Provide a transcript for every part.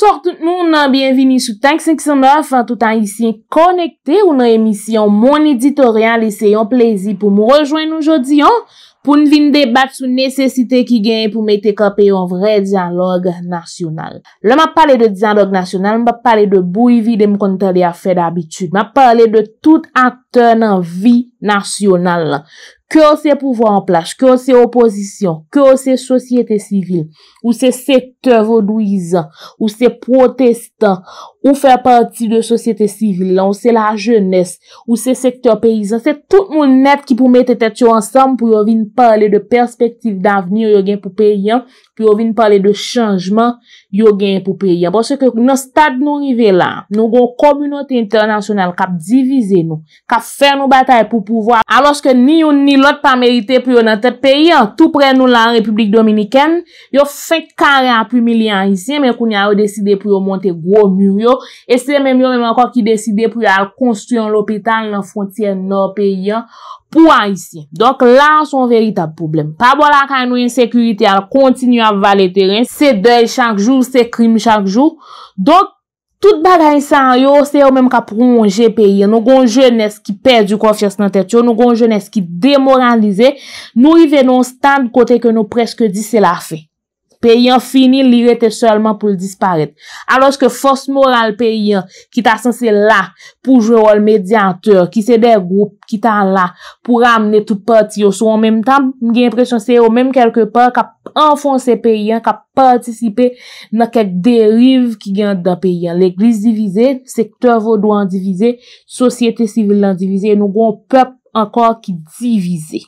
Bonsoir tout nou nan bienvini sou Tank 509, tout an isi yon konekte ou nan emisyon. Mon editorian lise yon plezi pou mou rejoin nou jodi yon pou nvin debat sou nesesite ki gen pou mete kape yon vre diyanlog nasyonal. Le ma pale de diyanlog nasyonal, mba pale de bou yi vi de mkonte de afe d'abitud. Ma pale de tout akte nan vi nasyonal la. Kè ou se pouvo en plache, kè ou se oposisyon, kè ou se sosyete sivil, ou se sektor volouizan, ou se protestan, Ou fè partit de sosyete sivil Ou sè la jènes Ou sè sektor peyizan Sè tout moun net ki pou mette tè tè tchou ansam Pou yo vin parle de perspektiv d'avenir Yo gen pou peyyan Pou yo vin parle de chanjman Yo gen pou peyyan Bòsè ke nou stad nou rive la Nou goun komunote internasyonal kap divize nou Kap fè nou batay pou pouvo Alòske ni yon ni lot pa merite Pou yo nan tèt peyyan Tou pre nou la Republik Dominikèn Yo fè kare apu milyan isi Mè kou ni a ou deside pou yo monte gwo nyon E se mèm yo mèm anko ki deside pou ya al konstuyon l'hôpital nan frontyen nan peyi an pou an isi. Donk lan son veritab problem. Pa bola kan nou yon sekurite al kontinyon ava le teren, se dey chak jou, se krim chak jou. Donk tout bagay san yo se yo mèm ka prongen peyi an. Nou gon jènes ki perdi kofyes nan tètyo, nou gon jènes ki demoralize. Nou yi venon stand kote ke nou preske di se la fey. Peyan finil li rete solman pou l disparet. Alos ke fos moral peyan ki ta sanse la pou jwe wol medyanteur, ki se de group ki ta la pou ramne tout pati yo. Sou an menm tan, gen presyon se yo menm kelke pa, ka enfonse peyan, ka patisipe nan kek deriv ki gen dan peyan. L'eglis divize, sektor vodouan divize, sosyete sivilan divize, nou goun pep ankor ki divize.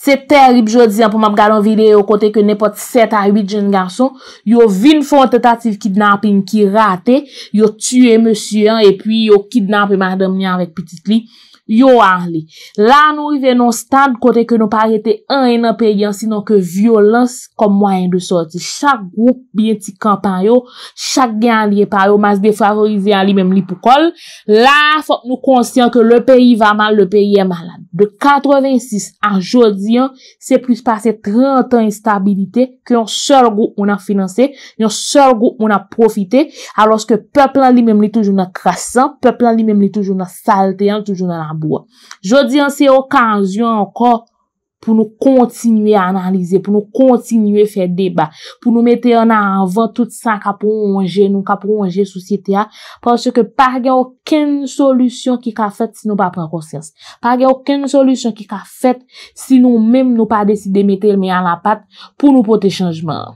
Se terib jodi an pou m ap galon vide yo kote ke nepot 7 a 8 jen ganson, yo vin fon tetatif kidnapping ki rate, yo tue monsyen epi yo kidnappe Mardominion vek petit li, yo an li. La nou i venon stand kote ke nou par ete an en an peyan sinon ke violans kom mwayen de sorti. Chak group biye ti kampan yo, chak gen li e par yo, mas defavorize an li mem li pou kol. La fok nou konsyen ke le peyi va mal, le peyi e malan. De 86 an jodi an, se plus pase 30 an instabilite ke yon sol group mwen a finanse, yon sol group mwen a profite, aloske peplan li mem li toujoun an krasan, peplan li mem li toujoun an salteyan, toujoun an an Jodi an se okanzyon anko pou nou kontinuye analize, pou nou kontinuye fe deba, pou nou mette an avan tout san ka pou onje nou, ka pou onje souciete a, panse ke par gen oken solusyon ki ka fet si nou pa pren konsens, par gen oken solusyon ki ka fet si nou mem nou pa deside mette elme an la pat pou nou pote chanjman.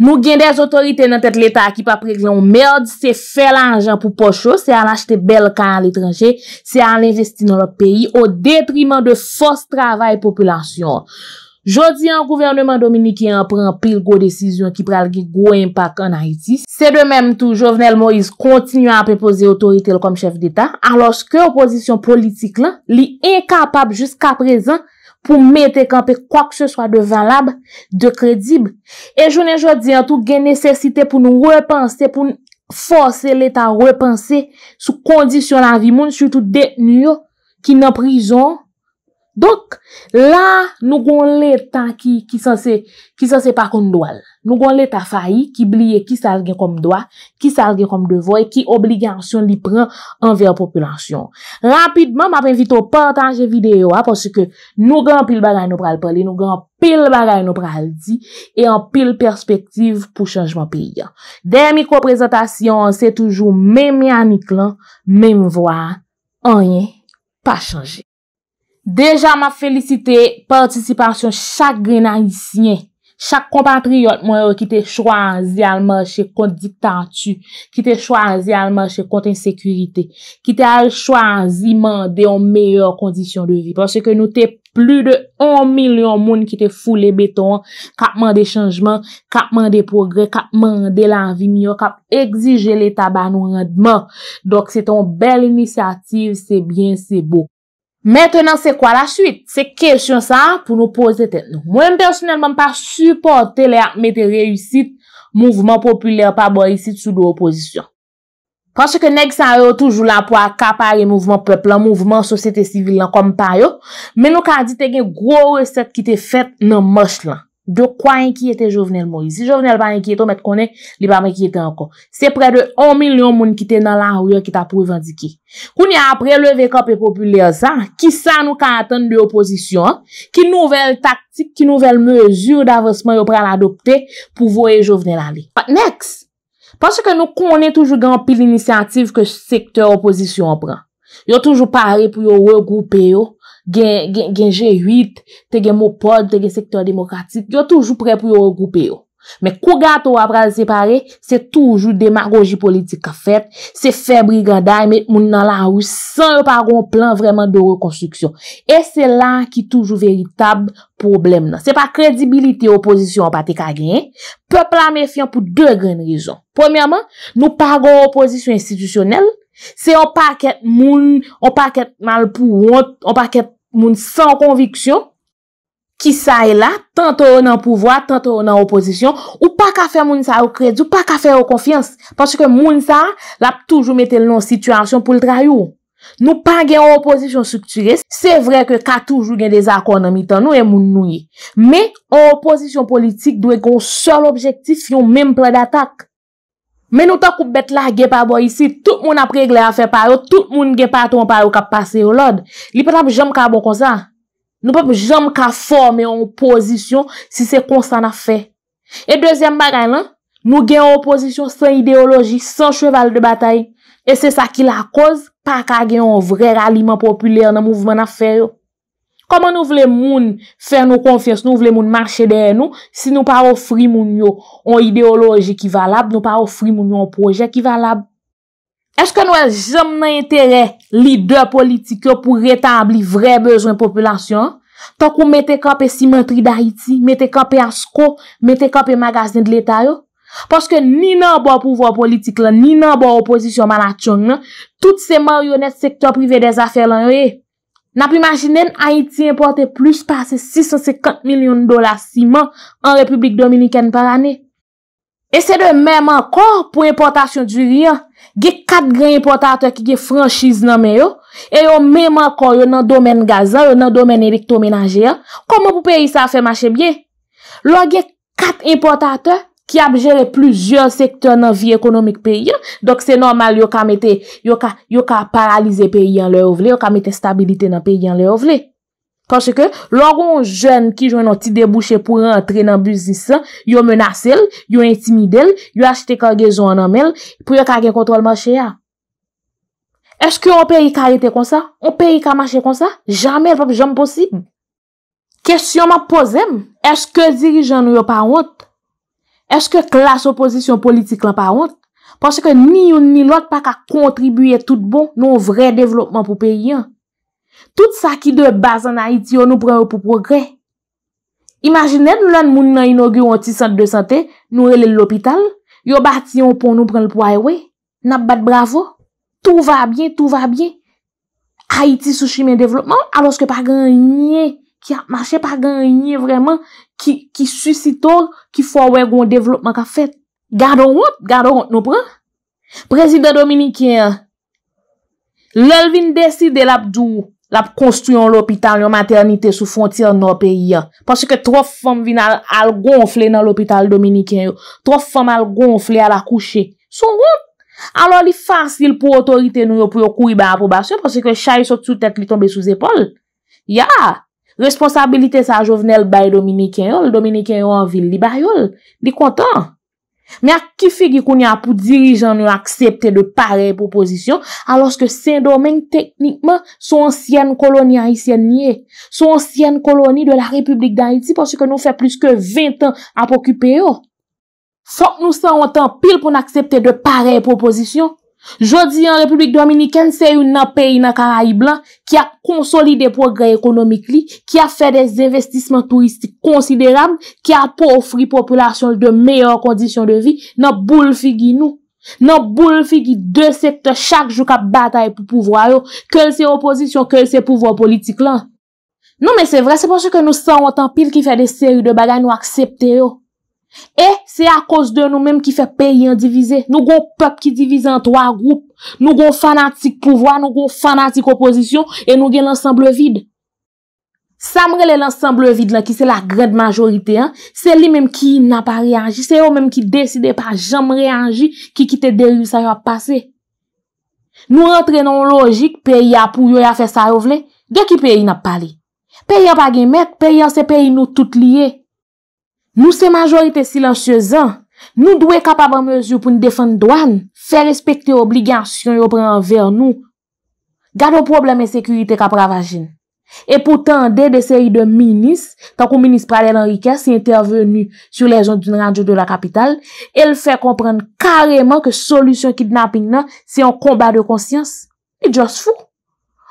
Nou gen des otorite nan tèt l'Etat ki pa prek lan mèrd, se fè lan anjan pou pochou, se an achete bel ka an l'étranjè, se an investi nan lop peyi, o detriman de fos travay populasyon. Jodi an gouvernement Dominikien pran pil go desisyon ki pral ge go impak an Haiti. Se de mèm tou, Jovenel Moïse kontinu an prepose otorite l kom chef d'Etat, alos ke oposisyon politik lan li enkapap jusqu'a prezant, pou mette kanpe kwa k se swa de valab, de kredib. E jounen jwa di an tou gen nesesite pou nou repanse, pou fose leta repanse sou kondisyon la vi moun, sou tout detnur ki nan prizon, Donk, la nou gon letan ki sanse pa kon doal. Nou gon letan fayi ki bliye ki salgen kom doa, ki salgen kom devoy, ki obligansyon li pran anveyo populansyon. Rapidman, mapenvito pantanje video a porsi ke nou gran pil bagay nou pral pali, nou gran pil bagay nou pral di, e an pil perspektiv pou chanjman pi yon. Den mikro prezentasyon, se toujou men mi anik lan, menm voa, anye, pa chanje. Deja ma felicite, participasyon chak grenayisyen, chak kompatriyot mwen yo ki te chwazi almanche kont diktatu, ki te chwazi almanche kont insekurite, ki te chwazi man de yon meyor kondisyon de ri. Pwase ke nou te plu de 1 milyon moun ki te foule beton, kapman de chanjman, kapman de progre, kapman de la vinyon, kap exije le taban wan adman. Dok se ton bel inisyative, se bien, se bo. Mètenan se kwa la chwit? Se kèchyon sa pou nou pose ten nou. Mwen personelman pa supporte le apmète reyusit mouvman populyer pa boyisit sou do oposisyon. Pansè ke neg san yo toujou la pou akapare mouvman peplan, mouvman sosyete sivil lan kom pa yo, men nou ka di te gen gwo reset ki te fet nan mosh lan. De kwa enkiyete jovenel mo yi? Si jovenel pa enkiyeto, met konen li pa menkiyete anko. Se pre de 1 milyon moun ki te nan la ou yo ki ta pou evandike. Kouni apre, levekop e populye sa, ki sa nou kantan de oposisyon, ki nouvel taktik, ki nouvel mezur d'avosman yo pre aladopte pou voye jovenel anli. Pat next! Pas se ke nou konen toujou gampi l'inisiyatif ke sektor oposisyon pran. Yo toujou pare pou yo wè goupè yo, gen G8, te gen Mopod, te gen sektor demokratik, yo toujou pre pou yo regroupe yo. Men kou gato apra separe, se toujou demagogi politik ka fet, se febri ganda, men moun nan la ou, san yo pa gon plan vreman de rekonstruksyon. E se la ki toujou veritab problem nan. Se pa kredibilite oposisyon pati kage, pepla mefyan pou dwe gren rizon. Premyaman, nou pa gon oposisyon institisyonel, Se ou pa ket moun, ou pa ket malpou, ou pa ket moun san konviksyon, ki sa e la, tan te ou nan pouvoit, tan te ou nan oposisyon, ou pa ka fe moun sa ou kredi, ou pa ka fe ou konfians. Pati ke moun sa, la pou toujou mette loun situasyon pou l tra yon. Nou pa gen oposisyon strukture, se vre ke ka toujou gen dezakon nan mitan nou e moun nou ye. Me, ou oposisyon politik dwe kon sol objektif yon menm pre datak. Men nou ta koup bet la ge pa bo yisi, tout moun ap regle a fe paro, tout moun ge paton paro ka pase yo lod. Li petan pou jom ka bo kon sa. Nou pe pou jom ka forme yon opozisyon si se kon sa na fe. E dezyem bagay lan, nou gen yon opozisyon san ideologi, san cheval de batay. E se sa ki la koz, pa ka gen yon vre raliman populyer nan mouvmen a fe yo. Koman nou vle moun fèr nou konfès, nou vle moun marchè der nou si nou pa ofri moun yo an ideoloji ekivalab, nou pa ofri moun yo an proje ekivalab? Eske nou el jom nan entere lider politik yo pou retabli vre bezwen populasyon? Tonk ou mette kap e simantri da iti, mette kap e asko, mette kap e magazin de l'Etat yo? Paske ni nan bo pouvo politik lan, ni nan bo opozisyon man atyon lan, tout se maryonet sektor privè des afer lan yo e. N ap imajinen Haiti importe plus pa se 650 milyon dola siman an Republik Dominiken par ane. E se de mem ankor pou importasyon juri an, ge kat gran importate ki ge franchise nanme yo, e yo mem ankor yo nan domen Gaza, yo nan domen Eriktou menanje an, koum ou pou peyi sa fe mache bie? Lo ge kat importate, ki apjere plujer sektor nan vi ekonomik peyi, dok se normal yo ka paralize peyi an le ou vle, yo ka mete stabilite nan peyi an le ou vle. Kansè ke, loron jen ki joun an ti debouche pou rentre nan buzi sa, yo menase l, yo intimide l, yo achete kage zoun an amel, pou yo kage kontrol manche ya. Eske yo o peyi ka yete konsa? O peyi ka manche konsa? Jamen vop jom posib. Kesyon ma pose m, eske dirijan nou yo pa wot? eske klas oposisyon politik lan pa ont, panche ke ni yon ni lot pa ka kontribuye tout bon nou vre devlopman pou peyi an. Tout sa ki de base nan Haiti yo nou preyo pou progre. Imaginèd nou lan moun nan inogyo an ti sante de sante, nou relè l'opital, yo bati yon pou nou pren l'pou aywe, nap bat bravo, tout va bien, tout va bien. Haiti sou chime devlopman aloske pa ganyen. ki ap mache pa ganyen vreman, ki susito, ki fwa wey gwen devlopman ka fet. Gado wot, gado wot nou pran. Prezident Dominikien, lel vin deside lap djou, lap konstuyon l'hopital yon maternite sou fontir nou peyi ya. Pase ke trof fom vin al gonfle nan l'hopital Dominikien yo. Trof fom al gonfle al akouche. Sou wot. Alo li fasil pou otorite nou yo pou yo kou i ba apou basen pase ke chay sou tsu tet li tombe sou zepol. Ya. Responsabilite sa jovenel bay Dominik en yon, Dominik en yon vil li bay yon, li kontan. Me ak kifi ki koun ya pou dirijan nou aksepte de parey proposisyon, aloske sen domen teknikman sou ansyen koloni Haitien niye, sou ansyen koloni de la Republik d'Haïti porsi ke nou fè plus ke 20 an ap okupé yo. Fok nou san wotan pil pou n'aksepte de parey proposisyon, Jodi yon Republik Dominikèn se yon nan peyi nan Karayi Blan ki a konsolide progre ekonomik li, ki a fe des investisman turistik konsideram, ki a pou ofri populasyon de meyor kondisyon de vi nan boule figi nou. Nan boule figi de septe chak jou ka batay pou pouvwa yo, kel se opozisyon, kel se pouvwa politik lan. Non men se vre, se ponche ke nou san wotan pil ki fe des se yon de bagay nou aksepte yo. E, se a kos de nou menm ki fe peyi an divize, nou goun pep ki divize an 3 goup, nou goun fanatik pouvoi, nou goun fanatik opozisyon, e nou gen lansamble vide. Samre le lansamble vide la ki se la gred majorite, se li menm ki na pa reanji, se yo menm ki deside pa jam reanji ki kite deri sa yo ap pase. Nou rentre nou logik, peyi apou yo ya fe sa yo vle, de ki peyi nap pale. Peyi ap agen met, peyi an se peyi nou tout liye. Nou se majorite silansyezan, nou dwe kap avan mezu pou ni defan dwan, fe respekte obligasyon yo pran anver nou, gado probleme sekurite kap ravajin. E pou tande, de seri de minis, ta kou minis pralèd Anrika se intervenu sou lejon dun radyo de la kapital, el fe komprende kareman ke solusyon kidnapping nan se yon kombat de konsyans, e jos fou.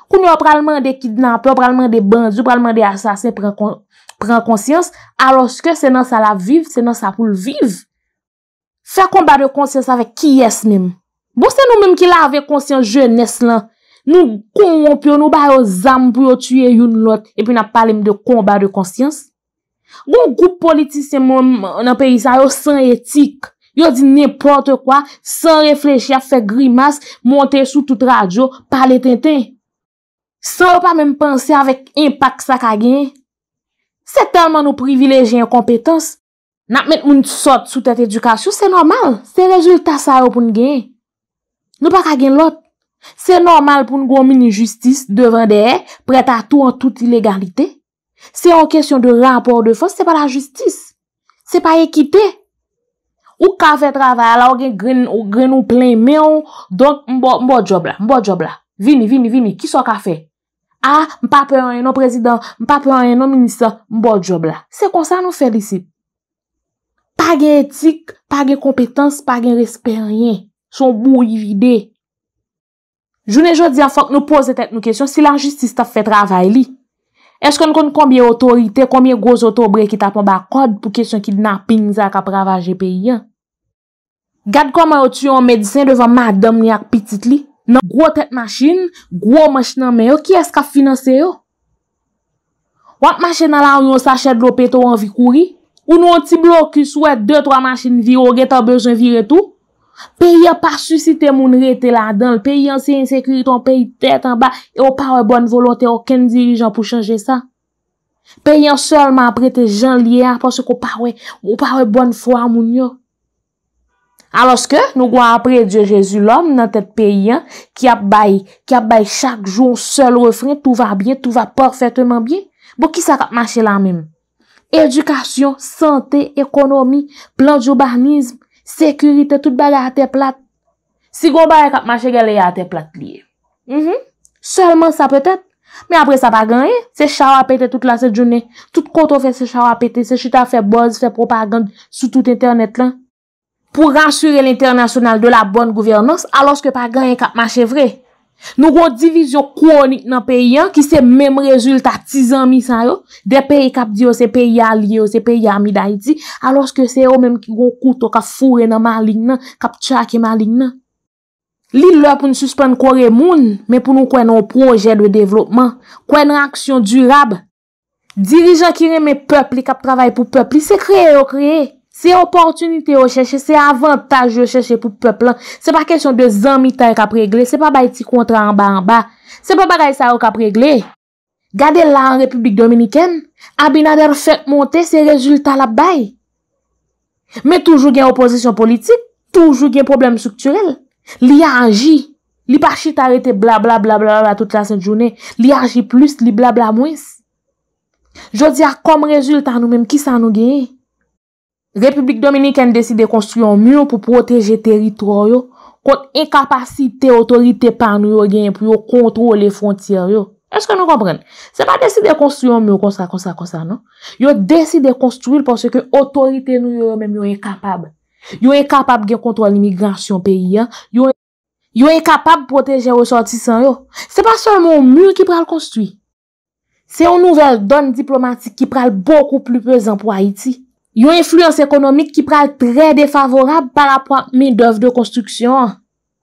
Kou nou pralman de kidnappe, pralman de banzi, pralman de asasin pran konsyans, Pren konsyans, aloske se nan sa la viv, se nan sa pou l'viv. Fè kombat de konsyans avè ki yes nem. Bo se nou mem ki la avè konsyans jènes lan, nou konwopyon nou ba yo zanm pou yo tue yon lot, epi nan palem de kombat de konsyans. Bon, goup politisyen moun nan peyi sa yo san etik, yo di nepotè kwa, san reflejè, fè grimas, montè sou tout radyo, palè tentè. San yo pa mem pansè avèk impak sa kagenye, Se telman nou privileje yon kompetans, nap met moun sot sou tèt edukasyon, se normal. Se rezultat sa yo pou n genye. Nou pa kagen lot. Se normal pou n goun mini-justis devan dehe, preta tou an tout ilegalite. Se an kesyon de rapor de fos, se pa la justis. Se pa ekite. Ou kafe travay, la ou gen gren ou gren ou plen meyon, donk mbo job la, mbo job la. Vini, vini, vini, ki so kafe? A, ah, mpape an yon prezident, mpape an yon minister, mbo job la. Se konsan nou felisip. Pagye etik, pagye kompetans, pagye respen ryen. Son bou yi vide. Jounen jodi an fok nou pose tet nou kesyon si lan justis ta fwe travay li. Es kon kon konbyen otorite, konbyen gwoz otobre ki tapon ba kod pou kesyon ki dina pinza kap ravaje pe yon. Gad konman yo tu yon medisyen devan madam ni ak pitit li. nan gwo tet machin, gwo machin nan meyo, ki eska finanse yo? Wap machin nan la ou nou s'achet lopet ou anvi kouri? Ou nou an ti blok ki souet 2-3 machin vi ou getan bejon vi retou? Pe yon pa susite moun rete la adan, pe yon se insekri ton pe yon tetan ba, e ou pa wè bon volote oken dirijan pou chanje sa? Pe yon solman prete jan liye aposè kou pa wè, ou pa wè bon fwa moun yo? Aloske, nou gwa apre Diyo Jezu lom nan tet peyen Ki ap bay, ki ap bay chak Joun sel refren, tout va bien, tout va Portfèrtèman bien, bo ki sa kap mache Lan mèm, edukasyon Sante, ekonomi, plan Diobarnizm, sekurite Tout baga ate plat Si gwa bay kap mache gale ate plat liye mm-hmm. Seleman sa pètèt Men apre sa bagan, se chaw apete Tout la se djounè, tout konton fè Se chaw apete, se chuta fè boz, fè propagand Soutout internet lan pou rachure l'internasyonal de la bonne gouvernance, aloske pa ganyen kap manchevre. Nou gwo divizyon kounik nan peyi an, ki se menm rezultat tizan mi san yo, oh, oh, de peyi kap diyo se peyi alye yo se peyi amida idi, aloske se yo menm ki gwo kouto kap fure nan maling nan, kap tcha ki maling nan. Li lò pou nou suspèn kore moun, men pou nou kwen nou proje de devlopman, kwen reaksyon durab. Dirijan ki reme pepli kap travay pou pepli se kreye yo oh, kreye. Se opotunite yo chèche, se avantaj yo chèche pou peplan, se pa kèsyon de zanmi ta yon ka pregle, se pa bay ti kontra an ba an ba, se pa bay sa yon ka pregle. Gade la an Republik Dominikèn, abinader fèk montè se rezultat la bay. Me toujou gen oposisyon politik, toujou gen probleme sukturel. Li anji, li pachit arete bla bla bla bla la tout la sèn jounè, li anji plus, li bla bla mwis. Jodi a kom rezultat nou menm ki san nou genye. Republik Dominikèn desi de konstruyon mou pou proteje teritoryo kont e kapasite otorite pan nou yo gen pou yo kontrou le fontyer yo. Eske nou kompren? Se pa desi de konstruyon mou konsa konsa konsa non? Yo desi de konstruyon ponsen ke otorite nou yo yo menm yo e kapab. Yo e kapab gen kontrou l'imigransyon peyi ya. Yo e kapab proteje yo sortisan yo. Se pa son mou mou ki pral konstruy. Se yo nouvel don diplomatik ki pral boku plu pezan pou Haiti. Yon influence ekonomik ki pral trè defavorab par apwa men dev de konstruksyon.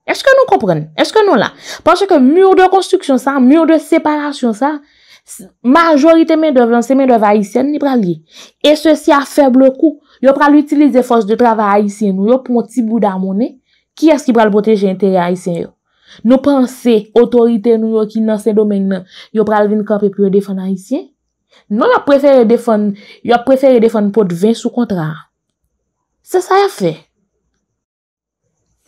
Eske nou kompren? Eske nou la? Ponsè ke mûr de konstruksyon sa, mûr de separasyon sa, majorite men dev lan se men dev haïsyen ni pral li. E se si a feble kou, yon pral l'utilize fos de travè haïsyen nou yon pou mouti bou da mounen, ki eski pral bote jentere haïsyen yon? Nou panse, otorite nou yon ki nan se domen nan, yon pral vin kapi pou yon defan haïsyen? Nou la prefere defon, yo la prefere defon pou te ven sou kontrar. Se sa ya fe.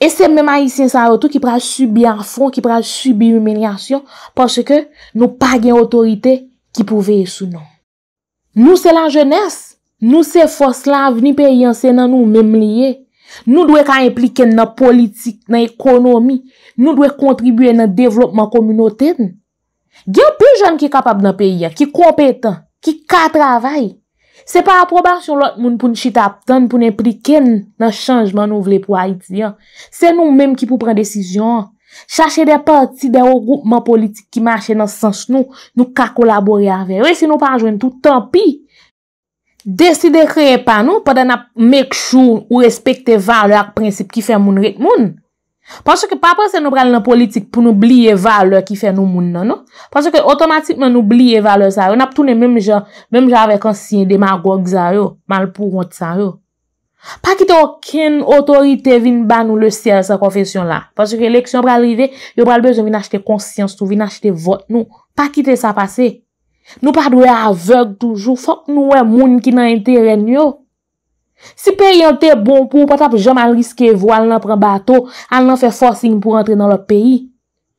E se mèma yi sin sa roto ki pra subi an fon, ki pra subi yu menyasyon, pwase ke nou pa gen otorite ki pou veye sou non. Nou se la jenès, nou se fos la avni pe yansen nan nou mèm liye. Nou dwe ka impliken nan politik, nan ekonomi. Nou dwe kontribuyen nan devlopman komynoten nou. Gen pou jen ki kapab nan peyi ya, ki kompetan, ki ka travay, se pa aprobasyon lot moun pou nchita aptan, pou n'impliken nan chanjman nou vle pou Haiti ya. Se nou menm ki pou pran desisyon, chache de parti de ou goupman politik ki mache nan sens nou, nou ka kolabori ave. Se nou pa jwen toutan pi, deside kreye pa nou padan ap mek chou ou respekte valo ak prinsip ki fe moun rek moun. Paswè ke papwè se nou pral nan politik pou nou bliye valeur ki fè nou moun nan nou, paswè ke otomatikman nou bliye valeur sa yo, nap tounen mèm jan, mèm jan avèk ansyen demagog sa yo, malpou ront sa yo. Pakite okyen otorite vin ban nou le sè sa konfesyon la, paswè ke lèksyon pral rive, yo pral bej yo vin achete konsyans, yo vin achete vot nou, pakite sa pase. Nou pad wè avek toujou, fòk nou wè moun ki nan enteren yo. Si pe yon te bon pou, pou tap jaman riske vo, al nan pren bato, al nan fe fosin pou rentre nan lop peyi.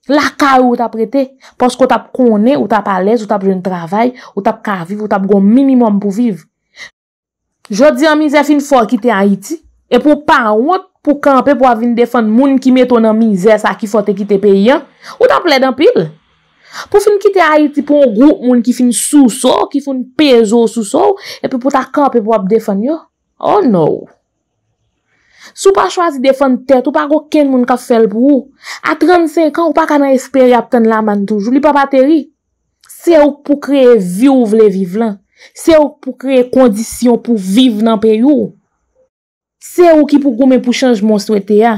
La ka ou tap rete, posko tap kone, ou tap ales, ou tap jen travay, ou tap kaviv, ou tap goun minimum pou viv. Jodi an mize fin fò kite Haiti, e pou pa wot pou kampe pou avin defon moun ki meton an mize sa ki fote kite pe yon, ou tap ledan pil. Po fin kite Haiti pou an gout moun ki fin souso, ki fin pezo souso, e pou ta kampe pou ap defon yo. Oh no! Sou pa chwazi defan tèt ou pa gò ken moun ka fèl pou ou. A 35 an ou pa kanan espèri ap ten la man toujou. Li pa pa teri. Se ou pou kreye vie ou vle vive lan. Se ou pou kreye kondisyon pou vive nan peri ou. Se ou ki pou gome pou chanjmon sou ete ya.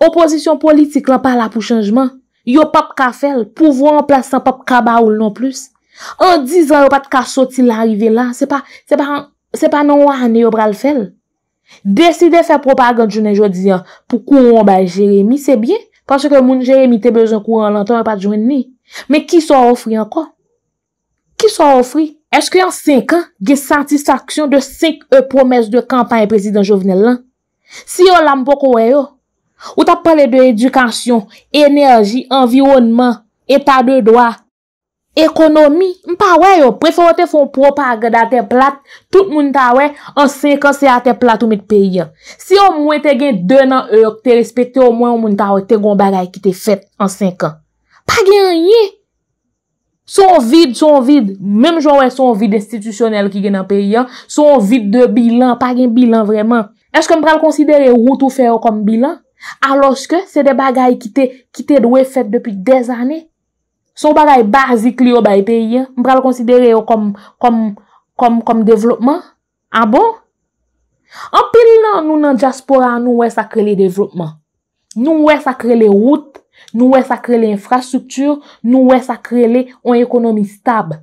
Oposisyon politik lan pa la pou chanjman. Yo pap ka fèl pou vwa an plasan pap kaba ou non plus. An dizan yo pat ka soti la arrive la. Se pa an... se pa nou ane yo bral fel. Deside fe propagand jounen joun diyan, pou kou ron ba Jeremy, se bien, panche ke moun Jeremy te bezon kou an lantan pa jounen ni. Me ki so ofri anko? Ki so ofri? Eske yon 5 an ge satisfaksyon de 5 e euh, promes de kampan yon prezident jounen lan? Si yon lam pou kou e yo, ou ta pale de edukasyon, enerji, environman, etade doa, Ekonomi, mpa wè yo, preferote fon pro pa gade ate plat, tout moun ta wè, an 5 an se ate plat ou mit peyi an. Si yo mwen te gen 2 nan eok, te respekte yo mwen moun ta wè, te goun bagay ki te fet an 5 an. Pa gen yè! Son vide, son vide, mèm jowè son vide institisyonel ki gen an peyi an, son vide de bilan, pa gen bilan vreman. Ej ke mpral konsidere woutou feyo kom bilan? Aloj ke, se de bagay ki te, ki te dwe fet depi 10 anè? Sou bagay bar zik li yo bay peye, mpral konsidere yo kom, kom, kom, kom devlopman? Abo? Ah Anpil nan nou nan diaspora nou wè sakre le devlopman. Nou wè sakre le wout, nou wè sakre le infrastruktur, nou wè sakre le on ekonomi stab.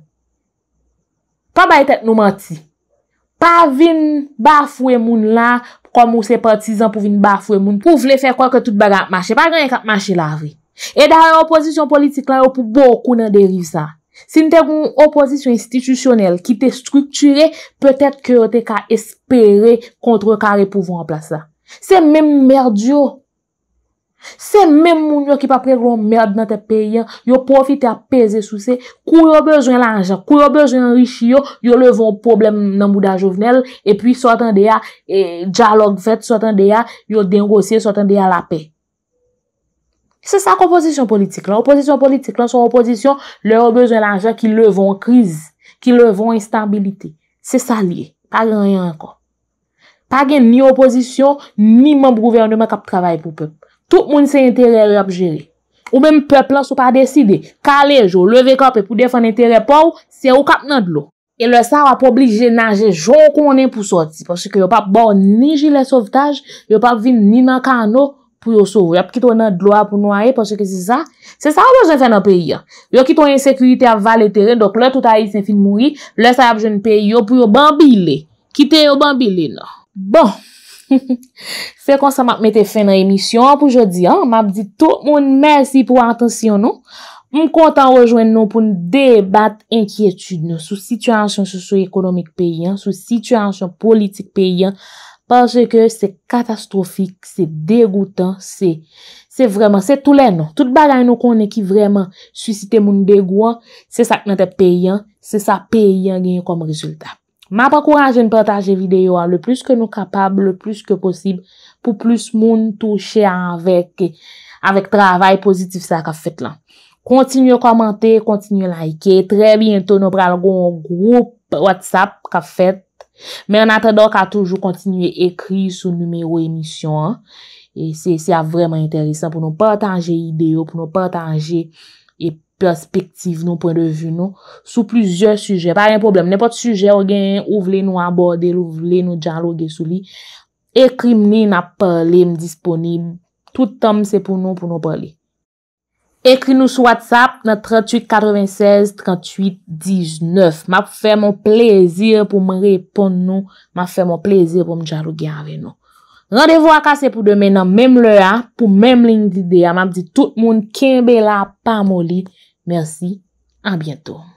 Kwa bay tet nou manti? Pa vin bar fwe moun la, pou kon mou se partizan pou vin bar fwe moun, pou vle fè kwa ke tout bagay ap mache, pa gen yon kap mache la avri. E da yon opozisyon politik la yo pou boku nan deriv sa Sin te kon opozisyon institisyonel ki te strukture Petet ke yo te ka espere kontre ka repouvan plasa Se men merd yo Se men moun yo ki pa prek lon merd nan te peyen Yo profite a peze sou se Kou yo bejwen lanja, kou yo bejwen rish yo Yo levon problem nan mouda jovenel E pi sotan de ya e dialog vet, sotan de ya yo dengosye, sotan de ya la pey Se sa kompozisyon politik la, kompozisyon politik la, sou kompozisyon, lè ou bezon lanje ki levon kriz, ki levon instabilite. Se sa liye, pa gen rien anko. Pa gen ni kompozisyon, ni man brouvernement kap travay pou pep. Tout moun se interè rap jere. Ou men pep lan sou pa deside, kalej ou leve kap e pou defan interè pou, se ou kap nan dlo. E lè sa wap oblige nanje jou konen pou soti, pwosye ke yo pa bon ni jile sovtaj, yo pa vin ni nan kano, pou yo sou, yo ap kiton nan doa pou nou aye, pou seke si sa, se sa yo jen fè nan peyi an. Yo kiton yon sekurite aval etere, dok lè tout a yi sen fin moui, lè sa yo ap jen peyi yo pou yo bambile. Kite yo bambile nan. Bon, fè kon sa map mette fè nan emisyon pou jodi an, map di tout moun mersi pou antensyon nou. M kontan rejoen nou pou nou debat enkyetude nou, sou situasyon sosyo-ekonomik peyi an, sou situasyon politik peyi an, Parce que c'est catastrophique, c'est dégoutant, c'est vraiment, c'est tout l'ennon. Tout bagay nou konen ki vraiment susite moun dégouan, c'est sa ki nan te payan, c'est sa payan genye kom rezultat. Ma pa kourajen partaje videyo a le plus ke nou kapab, le plus ke posib pou plus moun touche avèk travay pozitif sa ka fèt lan. Kontinye komante, kontinye like, tre bientou nou pral goun group WhatsApp ka fèt. Men, an atadok a toujou kontinye ekri sou numero emisyon. E se se a vreman enteresan pou nou patanje ideyo, pou nou patanje e perspektiv nou, pou nou devy nou. Sou plizye suje, pa yon problem. Nen pot suje, ou gen ou vle nou aborde, ou vle nou djanlou gen sou li. Ekri mne na pale, m disponi. Tout tom se pou nou, pou nou pale. Ekri nou sou WhatsApp na 38 96 38 19. Ma pou fè moun plezir pou mwen repon nou. Ma fè moun plezir pou mwen janlou gen avè nou. Rendez-vous akase pou demen nan mèm lè a, pou mèm lè njidè a. Ma pdi tout moun kimbe la pa moli. Mersi, an bientou.